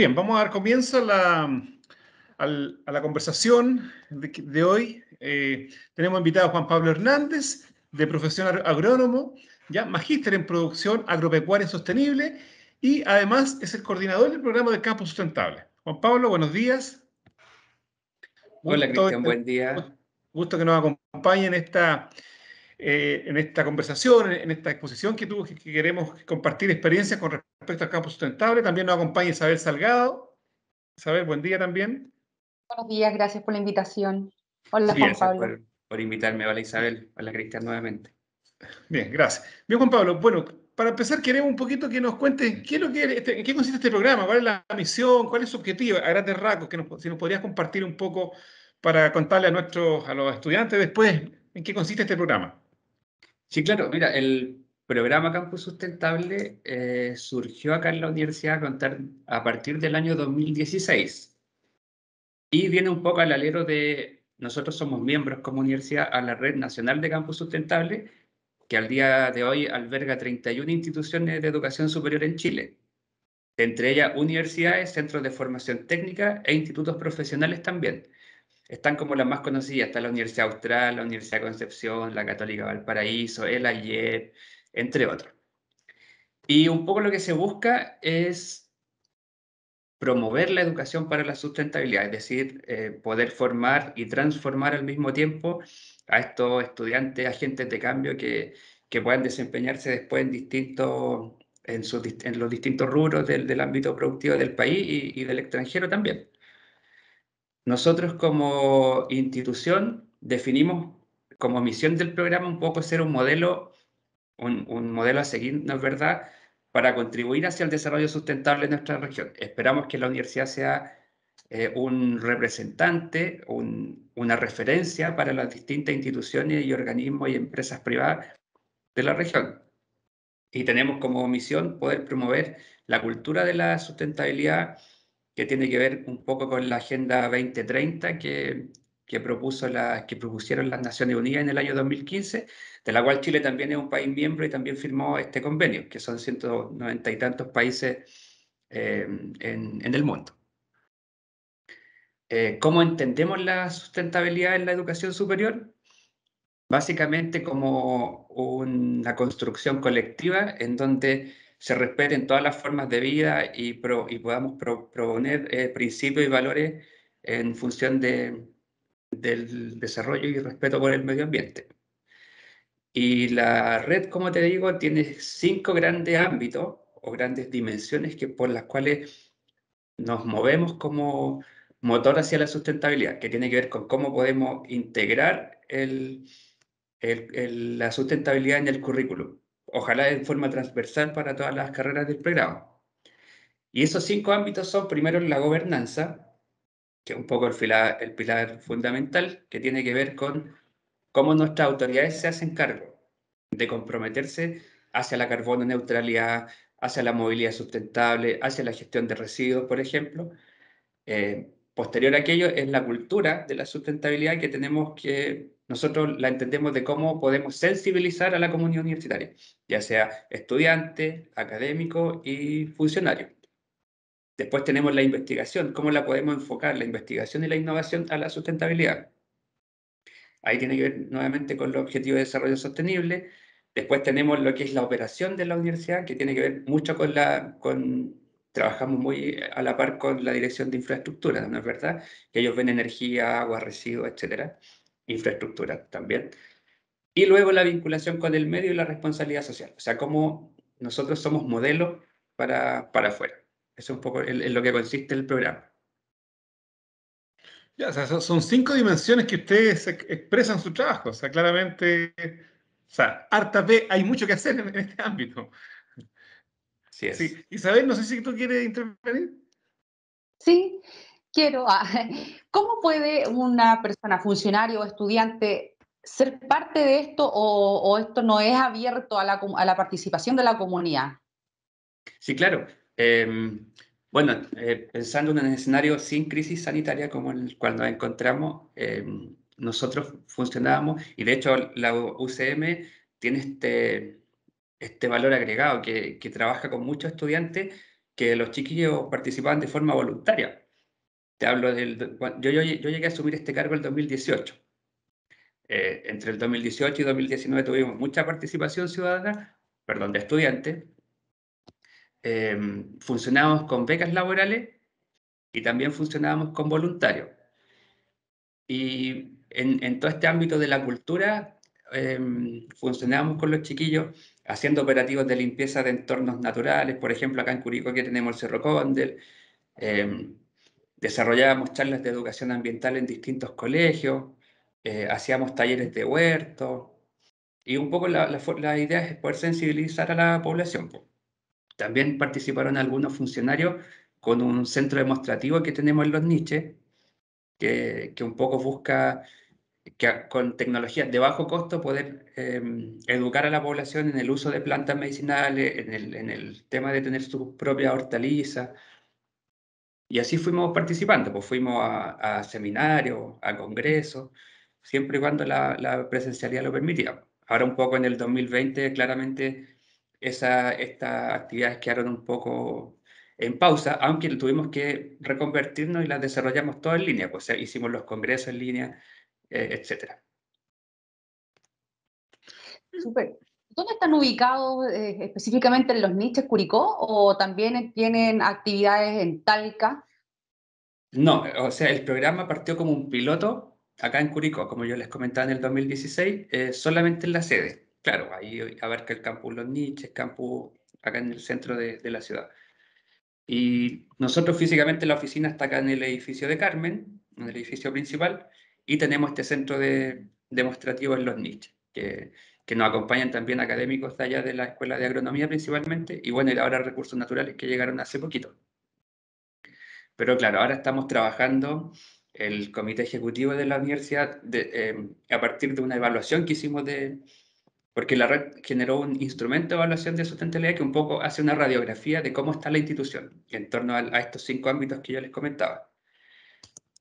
Bien, vamos a dar comienzo a la, conversación de, hoy. Eh, tenemos invitado a Juan Pablo Hernández, de profesión agrónomo, ya magíster en producción agropecuaria sostenible y además es el coordinador del programa de campo sustentable. Juan Pablo, buenos días. Hola Cristian, buen día. Gusto que nos acompañe en esta, eh, en esta conversación, en esta exposición que, tuvo que queremos compartir experiencias con respecto al campo sustentable. También nos acompaña Isabel Salgado. Isabel, buen día también. Buenos días, gracias por la invitación. Hola, Juan Pablo. Por, invitarme. Hola, Isabel. Hola, Cristian, nuevamente. Bien, gracias. Bien, Juan Pablo. Bueno, para empezar, queremos un poquito que nos cuentes qué este, en qué consiste este programa, cuál es la misión, cuál es su objetivo, a grandes rasgos, que si nos podrías compartir un poco para contarle a nuestros, a los estudiantes después, en qué consiste este programa. Sí, claro. Mira, el programa Campus Sustentable eh, surgió acá en la universidad a, a partir del año 2016 y viene un poco al alero de nosotros somos miembros como universidad a la Red Nacional de Campus Sustentable, que al día de hoy alberga 31 instituciones de educación superior en Chile, entre ellas universidades, centros de formación técnica e institutos profesionales también. Están como las más conocidas, está la Universidad Austral, la Universidad Concepción, la Católica Valparaíso, el AIEP, entre otros. Y un poco lo que se busca es promover la educación para la sustentabilidad, es decir, eh, poder formar y transformar al mismo tiempo a estos estudiantes, agentes de cambio que, puedan desempeñarse después en, distintos, en, los distintos rubros del, ámbito productivo del país y, y del extranjero también. Nosotros como institución definimos como misión del programa un poco ser un modelo un, modelo a seguir, ¿no es verdad?, para contribuir hacia el desarrollo sustentable de nuestra región. Esperamos que la universidad sea eh, un representante, una referencia para las distintas instituciones y organismos y empresas privadas de la región. Y tenemos como misión poder promover la cultura de la sustentabilidad que tiene que ver un poco con la Agenda 2030 que que, propuso la, que propusieron las Naciones Unidas en el año 2015, de la cual Chile también es un país miembro y también firmó este convenio, que son 190 y tantos países eh, en, el mundo. Eh, ¿Cómo entendemos la sustentabilidad en la educación superior? Básicamente como una construcción colectiva en donde se respeten todas las formas de vida y, y podamos proponer eh, principios y valores en función de, del desarrollo y respeto por el medio ambiente. Y la red, como te digo, tiene cinco grandes ámbitos o grandes dimensiones que, por las cuales nos movemos como motor hacia la sustentabilidad, que tiene que ver con cómo podemos integrar la sustentabilidad en el currículum, ojalá en forma transversal para todas las carreras del pregrado. Y esos cinco ámbitos son primero la gobernanza, que un poco el pilar, fundamental, que tiene que ver con cómo nuestras autoridades se hacen cargo de comprometerse hacia la carbono neutralidad, hacia la movilidad sustentable, hacia la gestión de residuos, por ejemplo. Eh, posterior a aquello es la cultura de la sustentabilidad que tenemos que, nosotros la entendemos de cómo podemos sensibilizar a la comunidad universitaria, ya sea estudiante, académico y funcionario. Después tenemos la investigación, cómo la podemos enfocar, la investigación y la innovación a la sustentabilidad. Ahí tiene que ver nuevamente con los objetivos de desarrollo sostenible. Después tenemos lo que es la operación de la universidad, que tiene que ver mucho con la... Con, trabajamos muy a la par con la dirección de infraestructura, ¿no es verdad? Que ellos ven energía, agua, residuos, etcétera. Infraestructura también. Y luego la vinculación con el medio y la responsabilidad social. O sea, cómo nosotros somos modelo para, para afuera es un poco en, lo que consiste el programa. son cinco dimensiones que ustedes expresan su trabajo. O sea, claramente, o sea, harta P, hay mucho que hacer en, este ámbito. Sí, es. Isabel, no sé si tú quieres intervenir. Sí, quiero. Ah, ¿Cómo puede una persona, funcionario o estudiante, ser parte de esto o, esto no es abierto a la participación de la comunidad? Sí, claro. Em, bueno, eh, pensando en un escenario sin crisis sanitaria como el cual nos encontramos, em, nosotros funcionábamos y de hecho la UCM tiene este, este valor agregado que, trabaja con muchos estudiantes que los chiquillos participaban de forma voluntaria. Te hablo del, yo, llegué a asumir este cargo el 2018. Eh, entre el 2018 y 2019 tuvimos mucha participación ciudadana, perdón, de estudiantes, Em, funcionábamos con becas laborales y también funcionábamos con voluntarios. Y en, todo este ámbito de la cultura em, funcionábamos con los chiquillos haciendo operativos de limpieza de entornos naturales, por ejemplo, acá en Curicó que tenemos el Cerro Condel, em, desarrollábamos charlas de educación ambiental en distintos colegios, eh, hacíamos talleres de huerto, y un poco la, la idea es poder sensibilizar a la población. También participaron algunos funcionarios con un centro demostrativo que tenemos en los niches, que, que un poco busca que con tecnologías de bajo costo poder em, educar a la población en el uso de plantas medicinales, en el, en el tema de tener su propia hortaliza. Y así fuimos participando, pues fuimos a, seminarios, a congresos, siempre y cuando la, la presencialidad lo permitía. Ahora un poco en el 2020 claramente estas actividades quedaron un poco en pausa, aunque tuvimos que reconvertirnos y las desarrollamos todas en línea, pues, sea hicimos los congresos en línea, eh, etcétera. super ¿Dónde están ubicados eh, específicamente los niches Curicó o también tienen actividades en Talca? No, o sea, el programa partió como un piloto acá en Curicó, como yo les comentaba en el 2016, eh, solamente en la sede claro, ahí eh, abarca el campus Los Niches, campus acá en el centro de, la ciudad. Y nosotros físicamente la oficina está acá en el edificio de Carmen, en el edificio principal, y tenemos este centro de, demostrativo en Los Niches, que, que, nos acompañan también académicos de allá de la Escuela de Agronomía principalmente, y bueno, y ahora recursos naturales que llegaron hace poquito. Pero claro, ahora estamos trabajando el comité ejecutivo de la universidad eh, a partir de una evaluación que hicimos de, porque la red generó un instrumento de evaluación de sustentabilidad que un poco hace una radiografía de cómo está la institución en torno a, estos cinco ámbitos que yo les comentaba.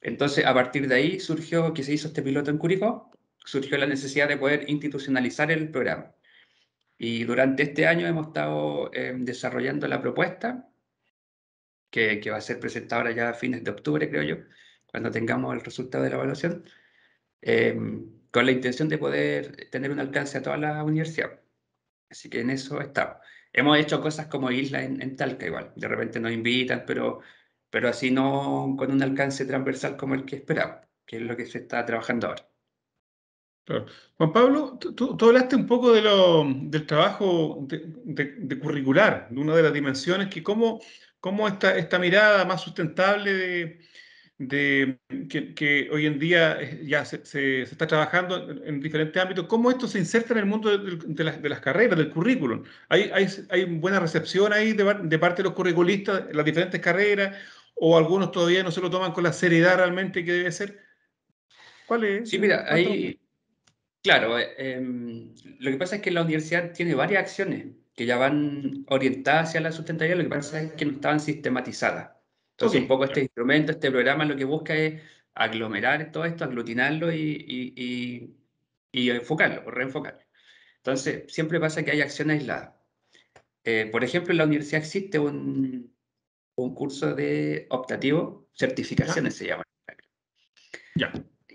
Entonces, a partir de ahí surgió que se hizo este piloto en Curicó, surgió la necesidad de poder institucionalizar el programa. Y durante este año hemos estado em, desarrollando la propuesta, que, va a ser presentada ahora ya a fines de octubre, creo yo, cuando tengamos el resultado de la evaluación. Eh, con la intención de poder tener un alcance a toda la universidad. Así que en eso estamos. Hemos hecho cosas como Isla en, Talca igual. De repente nos invitan, pero, pero así no con un alcance transversal como el que esperábamos, que es lo que se está trabajando ahora. Juan Pablo, tú, hablaste un poco de lo, del trabajo de, curricular, de una de las dimensiones que cómo, cómo esta, esta mirada más sustentable de, de, que, hoy en día eh, ya se, está trabajando en diferentes ámbitos, ¿cómo esto se inserta en el mundo de, las, carreras, del currículum? ¿Hay, hay, buena recepción ahí de, parte de los curriculistas las diferentes carreras o algunos todavía no se lo toman con la seriedad realmente que debe ser? ¿Cuál es? Sí, mira, ahí, claro, eh, em, lo que pasa es que la universidad tiene varias acciones que ya van orientadas hacia la sustentabilidad, lo que pasa es que no estaban sistematizadas. Entonces, un poco este instrumento, este programa, lo que busca es aglomerar todo esto, aglutinarlo y, enfocarlo, o reenfocarlo. Entonces, siempre pasa que hay acciones aisladas. Eh, por ejemplo, en la universidad existe un, curso de optativo, certificaciones se llama,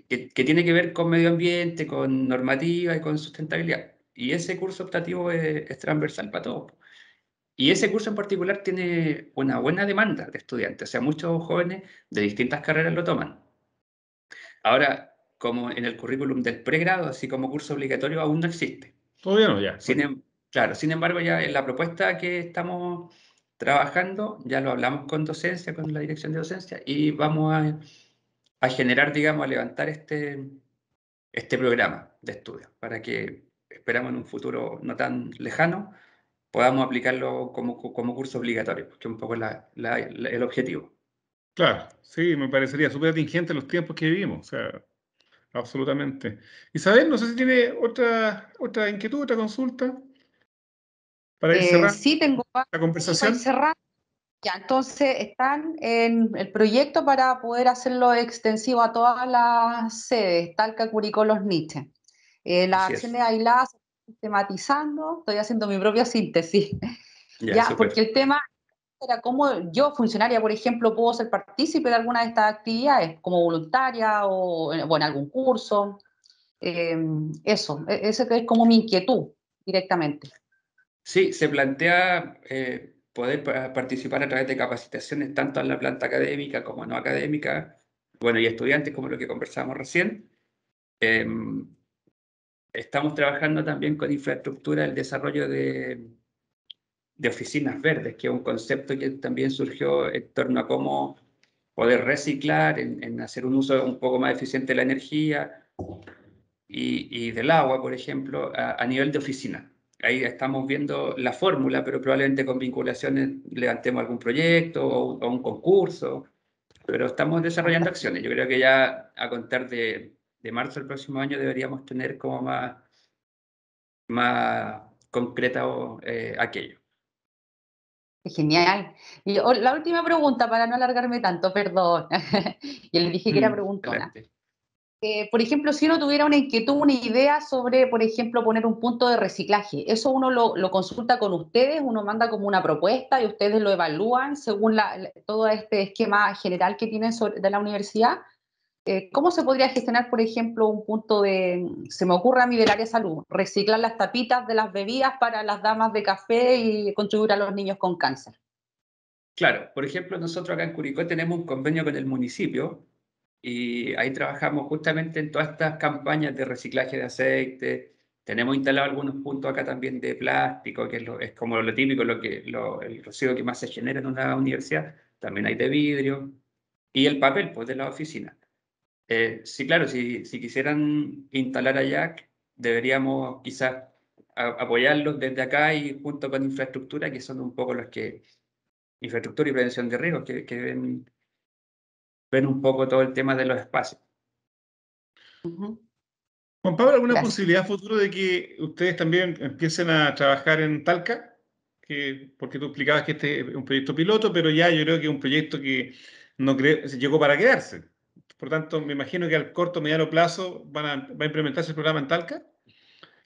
Que, tiene que ver con medio ambiente, con normativa y con sustentabilidad. Y ese curso optativo es, es transversal para todos. Y ese curso en particular tiene una buena demanda de estudiantes, o sea, muchos jóvenes de distintas carreras lo toman. Ahora, como en el currículum del pregrado, así como curso obligatorio, aún no existe. Todavía no, ya. Pues. Em, claro, sin embargo, ya en la propuesta que estamos trabajando, ya lo hablamos con docencia, con la dirección de docencia, y vamos a, generar, digamos, a levantar este, este programa de estudio para que esperamos en un futuro no tan lejano podamos aplicarlo como, curso obligatorio, que es un poco el objetivo. Claro, sí, me parecería súper atingente los tiempos que vivimos, o sea, absolutamente. Isabel, no sé si tiene otra, otra inquietud, otra consulta. Para eh, cerrar sí, tengo la conversación. Para ya, entonces están en el proyecto para poder hacerlo extensivo a todas las sedes, Talca, Curicó, Los Nietzsche. Eh, las acciones aisladas sistematizando estoy haciendo mi propia síntesis. ya, porque el tema era cómo yo, funcionaria, por ejemplo, puedo ser partícipe de alguna de estas actividades, como voluntaria o, eh, en algún curso. Em, eso e, eso, es como mi inquietud directamente. Sí, se plantea eh, poder participar a través de capacitaciones tanto en la planta académica como no académica, bueno, y estudiantes, como lo que conversamos recién. Em, Estamos trabajando también con infraestructura, el desarrollo de, de oficinas verdes, que es un concepto que también surgió en torno a cómo poder reciclar, en, hacer un uso un poco más eficiente de la energía y, del agua, por ejemplo, a, nivel de oficina. Ahí estamos viendo la fórmula, pero probablemente con vinculaciones levantemos algún proyecto o un concurso, pero estamos desarrollando acciones. Yo creo que ya a contar de de marzo del próximo año deberíamos tener como más, más concreto eh, aquello. Genial. Y la última pregunta, para no alargarme tanto, perdón. Y les dije que era mm, preguntona. Eh, por ejemplo, si uno tuviera una inquietud, una idea sobre, por ejemplo, poner un punto de reciclaje, ¿eso uno lo, consulta con ustedes? ¿Uno manda como una propuesta y ustedes lo evalúan según todo este esquema general que tienen de la universidad? Eh, ¿Cómo se podría gestionar, por ejemplo, un punto de, se me ocurre a mí del área de salud, reciclar las tapitas de las bebidas para las damas de café y contribuir a los niños con cáncer? Claro, por ejemplo, nosotros acá en Curicó tenemos un convenio con el municipio y ahí trabajamos justamente en todas estas campañas de reciclaje de aceite. Tenemos instalado algunos puntos acá también de plástico, que es, como lo típico, lo que, el residuo que más se genera en una universidad. También hay de vidrio y el papel pues, de la oficina. Eh, sí, claro, si, quisieran instalar a Jack, deberíamos quizás apoyarlos desde acá y junto con infraestructura, que son un poco los que, infraestructura y prevención de riesgos, que, ven, un poco todo el tema de los espacios. Juan Pablo, ¿alguna posibilidad futuro de que ustedes también empiecen a trabajar en Talca? Que, porque tú explicabas que este es un proyecto piloto, pero ya yo creo que es un proyecto que no llegó para quedarse. Por tanto, me imagino que al corto, mediano plazo van a, va a implementarse el programa en Talca.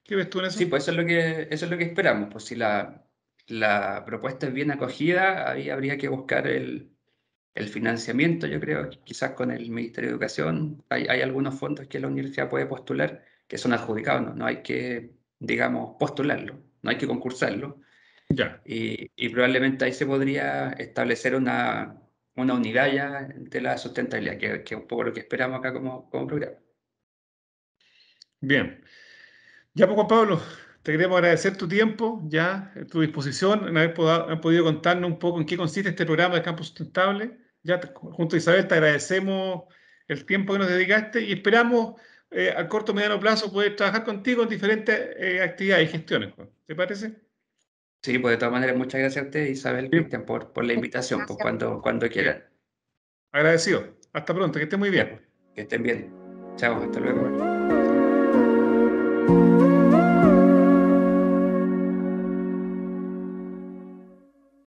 ¿Qué ves tú en eso? Sí, pues eso es lo que, eso es lo que esperamos. Pues si la, la propuesta es bien acogida, ahí habría que buscar el, el financiamiento, yo creo, quizás con el Ministerio de Educación. Hay, algunos fondos que la universidad puede postular que son adjudicados, no, no hay que, digamos, postularlo, no hay que concursarlo. Ya. Y, y probablemente ahí se podría establecer una, una unidad ya de la sustentabilidad, que, es un poco lo que esperamos acá como, como programa. Bien. Ya, poco, pues, Pablo, te queremos agradecer tu tiempo, ya tu disposición, en haber podido contarnos un poco en qué consiste este programa de campo sustentable. Ya junto a Isabel te agradecemos el tiempo que nos dedicaste y esperamos eh, a corto o mediano plazo poder trabajar contigo en diferentes eh, actividades y gestiones. ¿Te parece? Sí, pues de todas maneras, muchas gracias a usted, Isabel, por, la invitación, por pues, cuando, cuando quieran. Agradecido. Hasta pronto, que estén muy bien. Pues, que estén bien. Chao, hasta luego.